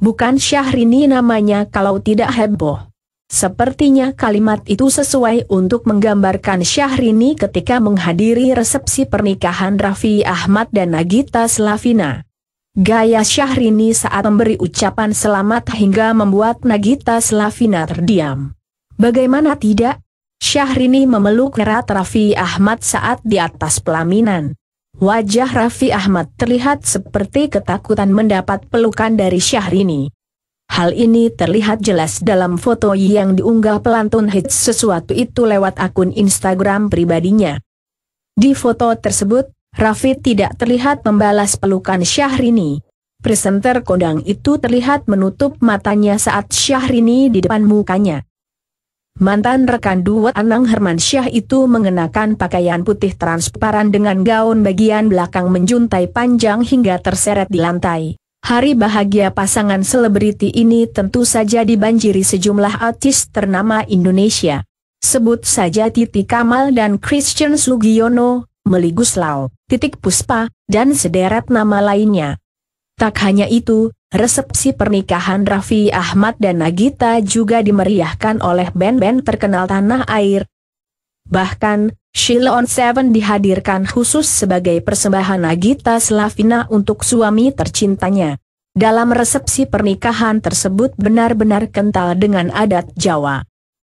Bukan Syahrini namanya kalau tidak heboh. Sepertinya kalimat itu sesuai untuk menggambarkan Syahrini ketika menghadiri resepsi pernikahan Raffi Ahmad dan Nagita Slavina. Gaya Syahrini saat memberi ucapan selamat hingga membuat Nagita Slavina terdiam. Bagaimana tidak? Syahrini memeluk erat Raffi Ahmad saat di atas pelaminan. Wajah Raffi Ahmad terlihat seperti ketakutan mendapat pelukan dari Syahrini. Hal ini terlihat jelas dalam foto yang diunggah pelantun hits sesuatu itu lewat akun Instagram pribadinya. Di foto tersebut, Raffi tidak terlihat membalas pelukan Syahrini. Presenter kondang itu terlihat menutup matanya saat Syahrini di depan mukanya. Mantan rekan duet Anang Hermansyah itu mengenakan pakaian putih transparan dengan gaun bagian belakang menjuntai panjang hingga terseret di lantai. Hari bahagia pasangan selebriti ini tentu saja dibanjiri sejumlah artis ternama Indonesia. Sebut saja Titi Kamal dan Christian Sugiono, Meligus Lau, Titik Puspa, dan sederet nama lainnya. Tak hanya itu, resepsi pernikahan Raffi Ahmad dan Nagita juga dimeriahkan oleh band-band terkenal tanah air. Bahkan, Sheila on Seven dihadirkan khusus sebagai persembahan Nagita Slavina untuk suami tercintanya. Dalam resepsi pernikahan tersebut benar-benar kental dengan adat Jawa.